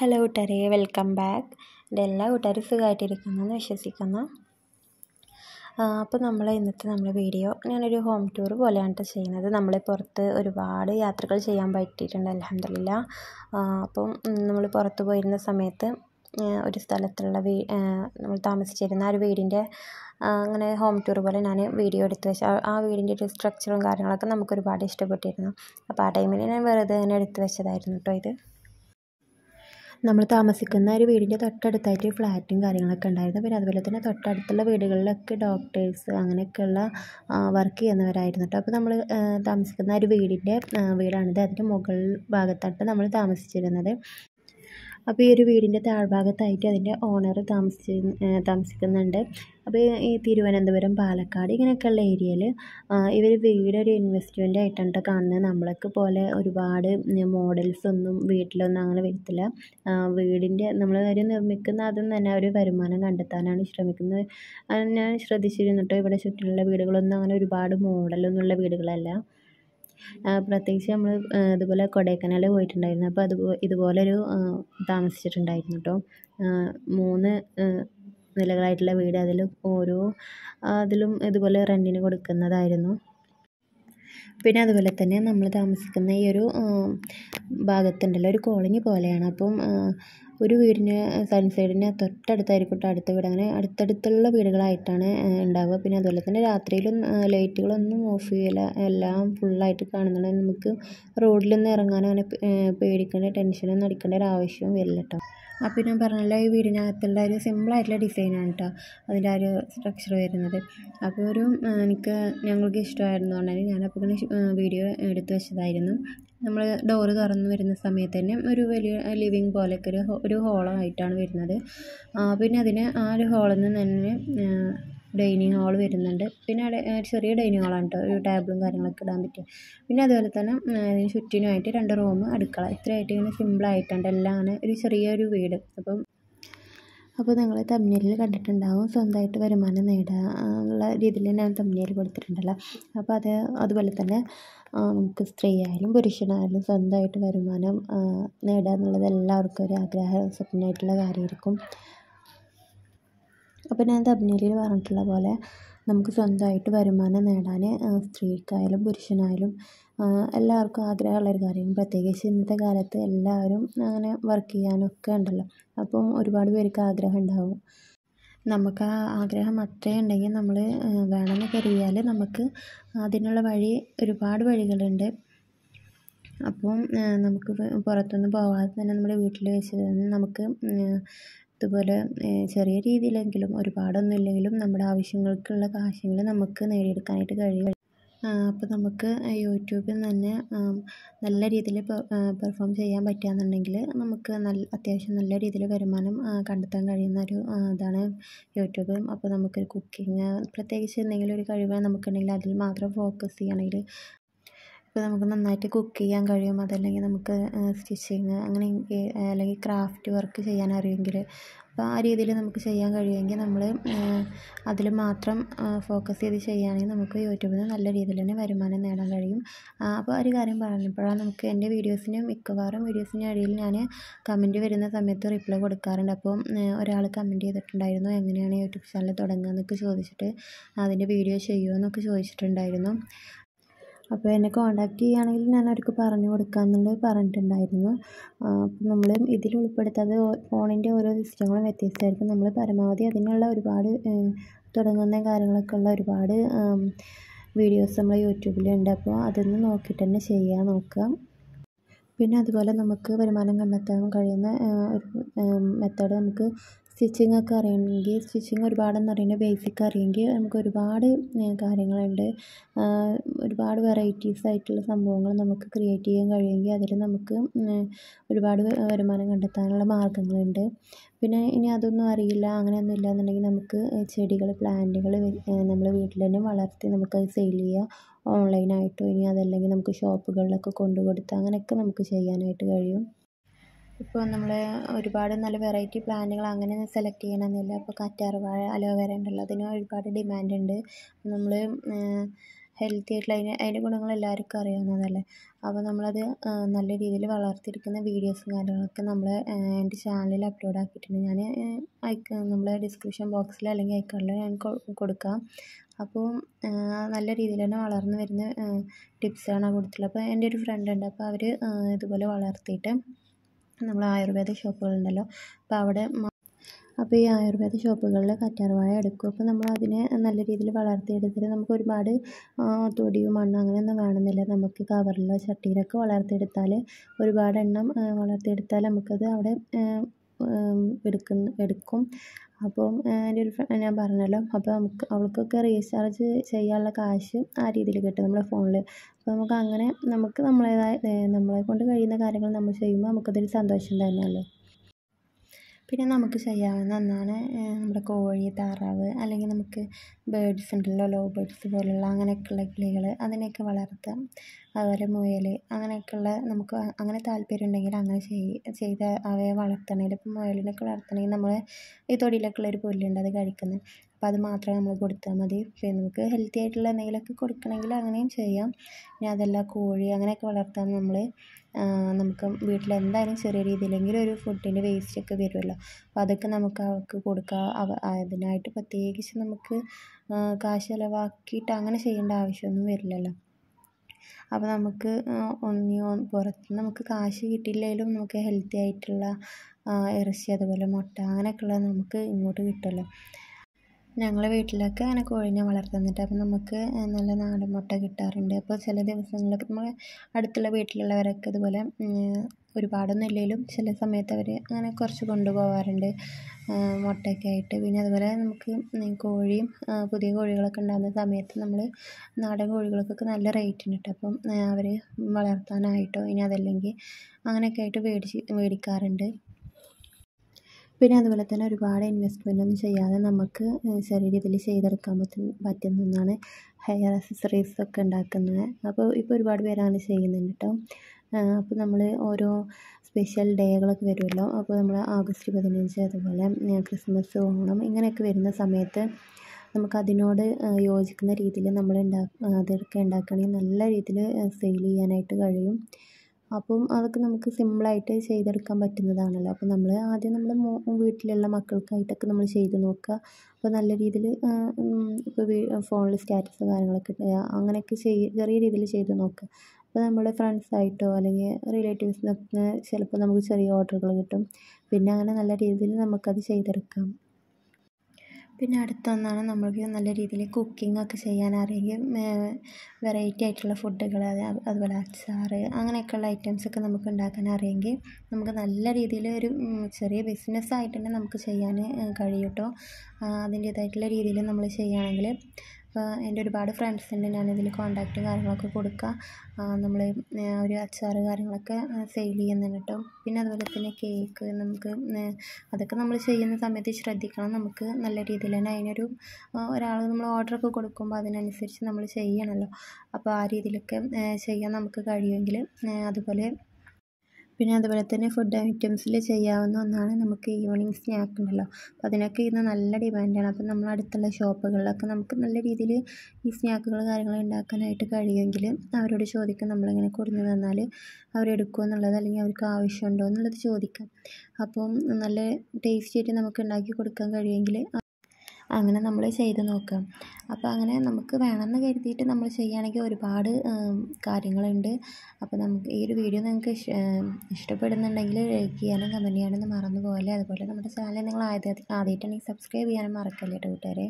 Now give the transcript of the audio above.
hello കൂട്ടരെ welcome back എൻ്റെ എല്ലാ കൂട്ടുകാരും എന്ന് വിശ്വസിക്കുന്നു അപ്പോൾ നമ്മൾ ഇന്നത്തെ നമ്മുടെ വീഡിയോ ഞാനൊരു ഹോം ടൂർ പോലെയാണ് ചെയ്യുന്നത് നമ്മൾ പുറത്ത് ഒരുപാട് യാത്രകൾ ചെയ്യാൻ പറ്റിയിട്ടുണ്ട് അലഹമില്ല അപ്പം നമ്മൾ പുറത്ത് പോയിരുന്ന സമയത്ത് ഒരു സ്ഥലത്തുള്ള വീ നമ്മൾ താമസിച്ചിരുന്ന ആ ഒരു വീടിൻ്റെ അങ്ങനെ ഹോം ടൂർ പോലെ ഞാൻ വീഡിയോ എടുത്ത് വെച്ച് ആ വീടിൻ്റെ ഒരു സ്ട്രക്ചറും കാര്യങ്ങളൊക്കെ നമുക്ക് ഒരുപാട് ഇഷ്ടപ്പെട്ടിരുന്നു അപ്പോൾ ആ ടൈമിൽ ഞാൻ വെറുതെ അങ്ങനെ എടുത്ത് വെച്ചതായിരുന്നു കേട്ടോ ഇത് നമ്മൾ താമസിക്കുന്ന ഒരു വീടിൻ്റെ തൊട്ടടുത്തായിട്ട് ഫ്ലാറ്റും കാര്യങ്ങളൊക്കെ ഉണ്ടായിരുന്നു പിന്നെ അതുപോലെ തന്നെ തൊട്ടടുത്തുള്ള വീടുകളിലൊക്കെ ഡോക്ടേഴ്സ് അങ്ങനെയൊക്കെയുള്ള വർക്ക് ചെയ്യുന്നവരായിരുന്നു കേട്ടോ അപ്പോൾ നമ്മൾ താമസിക്കുന്ന ഒരു വീടിൻ്റെ വീടാണിത് അതിൻ്റെ മുകൾ ഭാഗത്തായിട്ട് നമ്മൾ താമസിച്ചിരുന്നത് അപ്പോൾ ഈ ഒരു വീടിൻ്റെ താഴ്ഭാഗത്തായിട്ട് അതിൻ്റെ ഓണർ താമസിച്ച് താമസിക്കുന്നുണ്ട് അപ്പോൾ ഈ തിരുവനന്തപുരം പാലക്കാട് ഇങ്ങനെയൊക്കെയുള്ള ഏരിയയിൽ ഇവർ വീടൊരു ഇൻവെസ്റ്റ്മെൻ്റ് ആയിട്ടാണ് കാണുന്നത് നമ്മളൊക്കെ പോലെ ഒരുപാട് മോഡൽസ് ഒന്നും വീട്ടിലൊന്നും അങ്ങനെ വരത്തില്ല വീടിൻ്റെ നമ്മൾ ഒരു നിർമ്മിക്കുന്ന അതും തന്നെ ഒരു വരുമാനം കണ്ടെത്താനാണ് ശ്രമിക്കുന്നത് ഞാൻ ശ്രദ്ധിച്ചിരുന്നിട്ടോ ഇവിടെ ചുറ്റിലുള്ള വീടുകളൊന്നും അങ്ങനെ ഒരുപാട് മോഡലൊന്നുമുള്ള വീടുകളല്ല പ്രത്യേകിച്ച് നമ്മൾ ഇതുപോലെ കൊടൈക്കനാൽ പോയിട്ടുണ്ടായിരുന്നു അപ്പോൾ അതുപോലെ ഇതുപോലൊരു താമസിച്ചിട്ടുണ്ടായിരുന്നു കേട്ടോ മൂന്ന് നിലകളായിട്ടുള്ള വീട് അതിൽ ഓരോ അതിലും ഇതുപോലെ റെൻറ്റിന് കൊടുക്കുന്നതായിരുന്നു പിന്നെ അതുപോലെ തന്നെ നമ്മൾ താമസിക്കുന്ന ഈ ഒരു ഭാഗത്തുണ്ടല്ലോ ഒരു കോളനി പോലെയാണ് അപ്പം ഒരു വീടിന് സൺസൈഡിന് തൊട്ടടുത്തായിരിക്കും കേട്ടോ അടുത്ത വീട് അങ്ങനെ അടുത്തടുത്തുള്ള വീടുകളായിട്ടാണ് ഉണ്ടാവുക പിന്നെ അതുപോലെ തന്നെ രാത്രിയിലും ലൈറ്റുകളൊന്നും ഓഫ് ചെയ്യില്ല എല്ലാം ഫുള്ളായിട്ട് കാണുന്നുണ്ട് നമുക്ക് റോഡിലൊന്നും ഇറങ്ങാൻ അങ്ങനെ പേടിക്കേണ്ട ടെൻഷനൊന്നും അടിക്കേണ്ട ഒരു ആവശ്യവും വരില്ല കേട്ടോ അപ്പോൾ ഞാൻ പറഞ്ഞല്ലോ ഈ വീടിനകത്തുള്ള ഒരു സിമ്പിളായിട്ടുള്ള ഡിസൈനാണ് കേട്ടോ അതിൻ്റെ ആ ഒരു സ്ട്രക്ചർ വരുന്നത് അപ്പോൾ ഒരു എനിക്ക് ഞങ്ങൾക്ക് ഇഷ്ടമായിരുന്നു തന്നെ ഞാനപ്പോൾ ഇങ്ങനെ വീഡിയോ എടുത്ത് വെച്ചതായിരുന്നു നമ്മൾ ഡോറ് തുറന്ന് വരുന്ന സമയത്ത് തന്നെ ഒരു വലിയ ലിവിങ് പോലൊക്കെ ഒരു ഒരു ഹോളായിട്ടാണ് വരുന്നത് പിന്നെ അതിന് ആ ഒരു ഹോളിൽ നിന്ന് തന്നെ ഡൈനിങ് ഹാൾ വരുന്നുണ്ട് പിന്നെ അവിടെ ചെറിയ ഡൈനിങ് ഹാളാണ് കേട്ടോ ഒരു ടേബിളും കാര്യങ്ങളൊക്കെ ഇടാൻ പറ്റും പിന്നെ അതുപോലെ തന്നെ അതിന് ചുറ്റിനുമായിട്ട് രണ്ട് റൂം അടുക്കള ഇത്രയായിട്ട് ഇങ്ങനെ സിമ്പിളായിട്ടുണ്ട് എല്ലാം ഒരു ചെറിയൊരു വീട് അപ്പം അപ്പോൾ നിങ്ങൾ തമ്മിലിൽ കണ്ടിട്ടുണ്ടാവും സ്വന്തമായിട്ട് വരുമാനം നേടുക ഉള്ള രീതിയിൽ തന്നെയാണ് തമ്മിലിൽ കൊടുത്തിട്ടുണ്ടല്ലോ അപ്പോൾ അത് അതുപോലെ തന്നെ നമുക്ക് സ്ത്രീയായാലും പുരുഷനായാലും സ്വന്തമായിട്ട് വരുമാനം നേടുക എന്നുള്ളത് എല്ലാവർക്കും ഒരു ആഗ്രഹ സ്വപ്നമായിട്ടുള്ള കാര്യമായിരിക്കും അപ്പോൾ ഞാൻ തബ്നീലിൽ പറഞ്ഞിട്ടുള്ള പോലെ നമുക്ക് സ്വന്തമായിട്ട് വരുമാനം നേടാൻ സ്ത്രീക്കായാലും പുരുഷനായാലും എല്ലാവർക്കും ആഗ്രഹമുള്ള ഒരു കാര്യമാണ് പ്രത്യേകിച്ച് ഇന്നത്തെ കാലത്ത് എല്ലാവരും അങ്ങനെ വർക്ക് ചെയ്യാനൊക്കെ ഉണ്ടല്ലോ അപ്പം ഒരുപാട് പേർക്ക് ആഗ്രഹം ഉണ്ടാവും നമുക്ക് ആ ആഗ്രഹം അത്രയും ഉണ്ടെങ്കിൽ നമ്മൾ വേണമെന്ന് കരുതിയാൽ നമുക്ക് അതിനുള്ള വഴി ഒരുപാട് വഴികളുണ്ട് അപ്പം നമുക്ക് പുറത്തൊന്നും പോകാതെ തന്നെ നമ്മുടെ വീട്ടിൽ വെച്ച് തന്നെ നമുക്ക് ഇതുപോലെ ചെറിയ രീതിയിലെങ്കിലും ഒരുപാടൊന്നും ഇല്ലെങ്കിലും നമ്മുടെ ആവശ്യങ്ങൾക്കുള്ള കാശുകൾ നമുക്ക് നേടിയെടുക്കാനായിട്ട് കഴിയും അപ്പോൾ നമുക്ക് യൂട്യൂബിൽ തന്നെ നല്ല രീതിയിൽ പെർഫോം ചെയ്യാൻ പറ്റുകയാണെന്നുണ്ടെങ്കിൽ നമുക്ക് നല്ല അത്യാവശ്യം നല്ല രീതിയിൽ വരുമാനം കണ്ടെത്താൻ കഴിയുന്ന ഒരു ഇതാണ് യൂട്യൂബ് അപ്പോൾ നമുക്ക് കുക്കിംഗ് പ്രത്യേകിച്ച് എന്തെങ്കിലും ഒരു കഴിവ് നമുക്കുണ്ടെങ്കിൽ അതിൽ മാത്രം ഫോക്കസ് ചെയ്യുകയാണെങ്കിൽ ഇപ്പോൾ നമുക്ക് നന്നായിട്ട് കുക്ക് ചെയ്യാൻ കഴിയും അതല്ലെങ്കിൽ നമുക്ക് സ്റ്റിച്ചിങ് അങ്ങനെ അല്ലെങ്കിൽ ക്രാഫ്റ്റ് വർക്ക് ചെയ്യാൻ അറിയുമെങ്കിൽ അപ്പോൾ ആ രീതിയിൽ നമുക്ക് ചെയ്യാൻ കഴിയുമെങ്കിൽ നമ്മൾ അതിൽ മാത്രം ഫോക്കസ് ചെയ്ത് ചെയ്യുകയാണെങ്കിൽ നമുക്ക് യൂട്യൂബിൽ നിന്ന് നല്ല രീതിയിൽ തന്നെ വരുമാനം നേടാൻ കഴിയും അപ്പോൾ ഒരു കാര്യം പറഞ്ഞപ്പോഴാണ് നമുക്ക് എൻ്റെ വീഡിയോസിനും മിക്കവാറും വീഡിയോസിൻ്റെ ഇടയിൽ ഞാൻ കമൻറ്റ് വരുന്ന സമയത്ത് റിപ്ലൈ കൊടുക്കാറുണ്ട് അപ്പോൾ ഒരാൾ കമൻറ്റ് ചെയ്തിട്ടുണ്ടായിരുന്നു എങ്ങനെയാണ് യൂട്യൂബ് ചാനൽ തുടങ്ങുക എന്നൊക്കെ ചോദിച്ചിട്ട് അതിൻ്റെ വീഡിയോ ചെയ്യുമോ എന്നൊക്കെ ചോദിച്ചിട്ടുണ്ടായിരുന്നു അപ്പോൾ എന്നെ കോണ്ടാക്ട് ചെയ്യുകയാണെങ്കിൽ ഞാൻ അവർക്ക് പറഞ്ഞു കൊടുക്കാമെന്നുള്ളത് പറഞ്ഞിട്ടുണ്ടായിരുന്നു അപ്പോൾ നമ്മൾ ഇതിൽ ഉൾപ്പെടുത്താതെ ഫോണിൻ്റെ ഓരോ സിസ്റ്റങ്ങളും വ്യത്യസ്തമായിരിക്കും നമ്മൾ പരമാവധി അതിനുള്ള ഒരുപാട് തുടങ്ങുന്ന കാര്യങ്ങളൊക്കെ ഉള്ള ഒരുപാട് വീഡിയോസ് നമ്മൾ യൂട്യൂബിലുണ്ട് അപ്പോൾ അതൊന്ന് നോക്കിയിട്ട് തന്നെ ചെയ്യാൻ നോക്കാം പിന്നെ അതുപോലെ നമുക്ക് വരുമാനം കണ്ടെത്താൻ കഴിയുന്ന ഒരു മെത്തേഡ് നമുക്ക് ഒക്കെ അറിയണമെങ്കിൽ സ്റ്റിച്ചിങ് ഒരുപാടെന്ന് അറിയില്ല ബേസിക് അറിയുമെങ്കിൽ നമുക്ക് ഒരുപാട് കാര്യങ്ങളുണ്ട് ഒരുപാട് വെറൈറ്റീസ് ആയിട്ടുള്ള സംഭവങ്ങൾ നമുക്ക് ക്രിയേറ്റ് ചെയ്യാൻ കഴിയുമെങ്കിൽ അതിൽ നമുക്ക് ഒരുപാട് വരുമാനം കണ്ടെത്താനുള്ള മാർഗ്ഗങ്ങളുണ്ട് പിന്നെ ഇനി അതൊന്നും അറിയില്ല അങ്ങനെയൊന്നും എന്നുണ്ടെങ്കിൽ നമുക്ക് ചെടികൾ പ്ലാന്റുകൾ നമ്മൾ വീട്ടിൽ തന്നെ വളർത്തി നമുക്കത് സെയിൽ ചെയ്യാം ഓൺലൈനായിട്ടോ ഇനി അതല്ലെങ്കിൽ നമുക്ക് ഷോപ്പുകളിലൊക്കെ കൊണ്ടുകൊടുത്ത് അങ്ങനെയൊക്കെ നമുക്ക് ചെയ്യാനായിട്ട് കഴിയും ഇപ്പോൾ നമ്മൾ ഒരുപാട് നല്ല വെറൈറ്റി പ്ലാന്റുകൾ അങ്ങനെ സെലക്ട് ചെയ്യണമെന്നില്ല ഇപ്പോൾ കറ്റാർ വാഴ അലോവേര ഉണ്ടല്ലോ അതിന് ഒരുപാട് ഡിമാൻഡ് ഉണ്ട് നമ്മൾ ഹെൽത്തി ആയിട്ടുള്ള അതിന് അതിൻ്റെ ഗുണങ്ങൾ എല്ലാവർക്കും അറിയാവുന്നതല്ലേ അപ്പോൾ നമ്മളത് നല്ല രീതിയിൽ വളർത്തിയെടുക്കുന്ന വീഡിയോസും കാര്യങ്ങളൊക്കെ നമ്മൾ എൻ്റെ ചാനലിൽ അപ്ലോഡ് ആക്കിയിട്ടുണ്ട് ഞാൻ അയക്ക നമ്മളെ ഡിസ്ക്രിപ്ഷൻ ബോക്സിൽ അല്ലെങ്കിൽ അയക്കാളിൽ ഞാൻ കൊടുക്കാം അപ്പോൾ നല്ല രീതിയിൽ തന്നെ വളർന്നു വരുന്ന ടിപ്സാണ് കൊടുത്തിട്ടുള്ളത് അപ്പോൾ എൻ്റെ ഒരു ഫ്രണ്ട് ഉണ്ട് അപ്പോൾ അവർ ഇതുപോലെ വളർത്തിയിട്ട് നമ്മൾ ആയുർവേദ ഷോപ്പുകളുണ്ടല്ലോ അപ്പോൾ അവിടെ അപ്പോൾ ഈ ആയുർവേദ ഷോപ്പുകളിൽ കറ്റാർവാഴ എടുക്കും അപ്പോൾ നമ്മൾ അതിനെ നല്ല രീതിയിൽ വളർത്തിയെടുത്തിട്ട് നമുക്ക് ഒരുപാട് തൊടിയും മണ്ണും അങ്ങനെയൊന്നും വേണമെന്നില്ല നമുക്ക് കവറിലോ ചട്ടിയിലൊക്കെ വളർത്തിയെടുത്താൽ ഒരുപാട് എണ്ണം വളർത്തിയെടുത്താൽ നമുക്കത് അവിടെ എടുക്കുന്ന എടുക്കും അപ്പം എൻ്റെ ഒരു ഞാൻ പറഞ്ഞല്ലോ അപ്പം നമുക്ക് അവൾക്കൊക്കെ റീചാർജ് ചെയ്യാനുള്ള കാശ് ആ രീതിയിൽ കിട്ടും നമ്മുടെ ഫോണിൽ അപ്പോൾ നമുക്ക് അങ്ങനെ നമുക്ക് നമ്മളെ കൊണ്ട് കഴിയുന്ന കാര്യങ്ങൾ നമ്മൾ ചെയ്യുമ്പോൾ നമുക്കതൊരു സന്തോഷം തന്നെയല്ലേ പിന്നെ നമുക്ക് ചെയ്യാവുന്ന ഒന്നാണ് നമ്മുടെ കോഴി താറാവ് അല്ലെങ്കിൽ നമുക്ക് ബേഡ്സ് ഉണ്ടല്ലോ ലോ ബേഡ്സ് പോലുള്ള അങ്ങനെയൊക്കെയുള്ള കിളികൾ അതിനെയൊക്കെ വളർത്താം അതുപോലെ മുയൽ അങ്ങനെയൊക്കെയുള്ള നമുക്ക് അങ്ങനെ താല്പര്യം ഉണ്ടെങ്കിൽ അങ്ങനെ ചെയ്ത് അവയെ വളർത്തണേൽ ഇപ്പം മുയലിനൊക്കെ വളർത്തണമെങ്കിൽ നമ്മൾ ഈ ഒരു പുല്ലുണ്ട് അത് കഴിക്കുന്നത് അപ്പോൾ അത് മാത്രം നമ്മൾ കൊടുത്താൽ മതി പിന്നെ നമുക്ക് ഹെൽത്തി ആയിട്ടുള്ള എന്തെങ്കിലുമൊക്കെ കൊടുക്കണമെങ്കിൽ അങ്ങനെയും ചെയ്യാം പിന്നെ അതല്ല കോഴി അങ്ങനെയൊക്കെ വളർത്താൻ നമ്മൾ നമുക്ക് വീട്ടിൽ എന്തായാലും ചെറിയ രീതിയിലെങ്കിലും ഒരു ഫുഡിൻ്റെ ഒക്കെ വരുമല്ലോ അപ്പോൾ അതൊക്കെ നമുക്ക് അവർക്ക് കൊടുക്കാം അതിനായിട്ട് പ്രത്യേകിച്ച് നമുക്ക് കാശ് ചിലവാക്കിയിട്ട് അങ്ങനെ ചെയ്യേണ്ട ആവശ്യമൊന്നും വരില്ലല്ലോ അപ്പോൾ നമുക്ക് ഒന്നിയോ പുറത്ത് നമുക്ക് കാശ് കിട്ടിയില്ലെങ്കിലും നമുക്ക് ഹെൽത്തി ആയിട്ടുള്ള ഇറച്ചി അതുപോലെ മുട്ട അങ്ങനെയൊക്കെയുള്ളത് നമുക്ക് ഇങ്ങോട്ട് കിട്ടുമല്ലോ ഞങ്ങളെ വീട്ടിലൊക്കെ അങ്ങനെ കോഴിനെ വളർത്തുന്നുണ്ട് അപ്പം നമുക്ക് നല്ല നാടൻ മുട്ട കിട്ടാറുണ്ട് അപ്പോൾ ചില ദിവസങ്ങളിലൊക്കെ നമ്മൾ അടുത്തുള്ള വീട്ടിലുള്ളവരൊക്കെ ഇതുപോലെ ഒരുപാടൊന്നും ഇല്ലെങ്കിലും ചില സമയത്ത് അവർ അങ്ങനെ കുറച്ച് കൊണ്ടുപോകാറുണ്ട് മുട്ടയൊക്കെ ആയിട്ട് പിന്നെ അതുപോലെ നമുക്ക് കോഴിയും പുതിയ കോഴികളൊക്കെ ഉണ്ടാകുന്ന സമയത്ത് നമ്മൾ നാടൻ കോഴികൾക്കൊക്കെ നല്ല റേറ്റ് ഉണ്ട് അപ്പം അവർ വളർത്താനായിട്ടോ ഇനി അതല്ലെങ്കിൽ അങ്ങനെയൊക്കെ ആയിട്ട് മേടിച്ച് മേടിക്കാറുണ്ട് പിന്നെ അതുപോലെ തന്നെ ഒരുപാട് ഒന്നും ചെയ്യാതെ നമുക്ക് ചെറിയ രീതിയിൽ ചെയ്തെടുക്കാൻ പറ്റും പറ്റുന്ന ഒന്നാണ് ഹെയർ ഒക്കെ ഉണ്ടാക്കുന്നത് അപ്പോൾ ഇപ്പോൾ ഒരുപാട് പേരാണ് ചെയ്യുന്നത് കേട്ടോ അപ്പോൾ നമ്മൾ ഓരോ സ്പെഷ്യൽ ഡേകളൊക്കെ വരുമല്ലോ അപ്പോൾ നമ്മൾ ആഗസ്റ്റ് പതിനഞ്ച് അതുപോലെ ക്രിസ്മസ് ഓണം ഇങ്ങനെയൊക്കെ വരുന്ന സമയത്ത് നമുക്കതിനോട് യോജിക്കുന്ന രീതിയിൽ നമ്മൾ ഉണ്ടാ അതൊക്കെ ഉണ്ടാക്കുകയാണെങ്കിൽ നല്ല രീതിയിൽ സെയിൽ ചെയ്യാനായിട്ട് കഴിയും അപ്പം അതൊക്കെ നമുക്ക് സിമ്പിളായിട്ട് ചെയ്തെടുക്കാൻ പറ്റുന്നതാണല്ലോ അപ്പം നമ്മൾ ആദ്യം നമ്മുടെ വീട്ടിലുള്ള മക്കൾക്കായിട്ടൊക്കെ നമ്മൾ ചെയ്ത് നോക്കുക അപ്പം നല്ല രീതിയിൽ ഇപ്പോൾ ഫോണിൽ സ്റ്റാറ്റസ് കാര്യങ്ങളൊക്കെ ഇടുക അങ്ങനെയൊക്കെ ചെറിയ രീതിയിൽ ചെയ്ത് നോക്കുക അപ്പോൾ നമ്മുടെ ഫ്രണ്ട്സായിട്ടോ അല്ലെങ്കിൽ റിലേറ്റീവ്സിനൊക്കെ ചിലപ്പോൾ നമുക്ക് ചെറിയ ഓർഡറുകൾ കിട്ടും പിന്നെ അങ്ങനെ നല്ല രീതിയിൽ നമുക്കത് ചെയ്തെടുക്കാം പിന്നെ അടുത്തൊന്നാണ് നമ്മൾക്ക് നല്ല രീതിയിൽ ചെയ്യാൻ ചെയ്യാനറിയുകയും വെറൈറ്റി ആയിട്ടുള്ള ഫുഡുകൾ അതുപോലെ അച്ചാർ അങ്ങനെയൊക്കെയുള്ള ഐറ്റംസൊക്കെ നമുക്ക് ഉണ്ടാക്കാൻ അറിയുമെങ്കിൽ നമുക്ക് നല്ല രീതിയിൽ ഒരു ചെറിയ ബിസിനസ്സായിട്ട് തന്നെ നമുക്ക് ചെയ്യാൻ കഴിയും കേട്ടോ അതിൻ്റേതായിട്ടുള്ള രീതിയിൽ നമ്മൾ ചെയ്യുകയാണെങ്കിൽ അപ്പോൾ എൻ്റെ ഒരുപാട് ഞാൻ ഞാനിതിൽ കോൺടാക്റ്റ് കാര്യങ്ങളൊക്കെ കൊടുക്കുക നമ്മൾ ഒരു അച്ചാർ കാര്യങ്ങളൊക്കെ സെയിൽ ചെയ്യുന്നുണ്ട് കേട്ടോ പിന്നെ അതുപോലെ തന്നെ കേക്ക് നമുക്ക് അതൊക്കെ നമ്മൾ ചെയ്യുന്ന സമയത്ത് ശ്രദ്ധിക്കണം നമുക്ക് നല്ല രീതിയിൽ തന്നെ അതിനൊരു ഒരാൾ നമ്മൾ ഓർഡറൊക്കെ കൊടുക്കുമ്പോൾ അതിനനുസരിച്ച് നമ്മൾ ചെയ്യണമല്ലോ അപ്പോൾ ആ രീതിയിലൊക്കെ ചെയ്യാൻ നമുക്ക് കഴിയുമെങ്കിൽ അതുപോലെ പിന്നെ അതുപോലെ തന്നെ ഫുഡ് ഐറ്റംസിൽ ചെയ്യാവുന്ന ഒന്നാണ് നമുക്ക് ഈവനിങ് സ്നാക്ക് ഉണ്ടല്ലോ അപ്പം അതിനൊക്കെ ഇന്ന് നല്ല ഡിമാൻഡാണ് അപ്പം നമ്മൾ അടുത്തുള്ള ഷോപ്പുകളിലൊക്കെ നമുക്ക് നല്ല രീതിയിൽ ഈ സ്നാക്കുകൾ കാര്യങ്ങൾ ഉണ്ടാക്കാനായിട്ട് കഴിയുമെങ്കിൽ അവരോട് ചോദിക്കാം നമ്മളിങ്ങനെ കൊടുന്ന് തന്നാൽ അവരെടുക്കുമോ എന്നുള്ളത് അല്ലെങ്കിൽ അവർക്ക് ആവശ്യമുണ്ടോ എന്നുള്ളത് ചോദിക്കാം അപ്പം നല്ല ടേസ്റ്റി ആയിട്ട് നമുക്ക് ഉണ്ടാക്കി കൊടുക്കാൻ കഴിയുമെങ്കിൽ അങ്ങനെ നമ്മൾ ചെയ്ത് നോക്കാം അപ്പോൾ അങ്ങനെ നമുക്ക് വേണമെന്ന് കരുതിയിട്ട് നമ്മൾ ചെയ്യുകയാണെങ്കിൽ ഒരുപാട് കാര്യങ്ങളുണ്ട് അപ്പോൾ നമുക്ക് ഈ ഒരു വീഡിയോ നിങ്ങൾക്ക് ഇഷ്ടപ്പെടുന്നുണ്ടെങ്കിൽ ലൈക്ക് ചെയ്യാനും കമൻറ്റ് ചെയ്യാനൊന്നും മറന്നു പോകല്ലേ അതുപോലെ നമ്മുടെ ചാനൽ നിങ്ങൾ ആദ്യം ആദ്യമായിട്ടാണെങ്കിൽ സബ്സ്ക്രൈബ് ചെയ്യാനും മറക്കല്ലേ കേട്ടോ കൂട്ടുകാരെ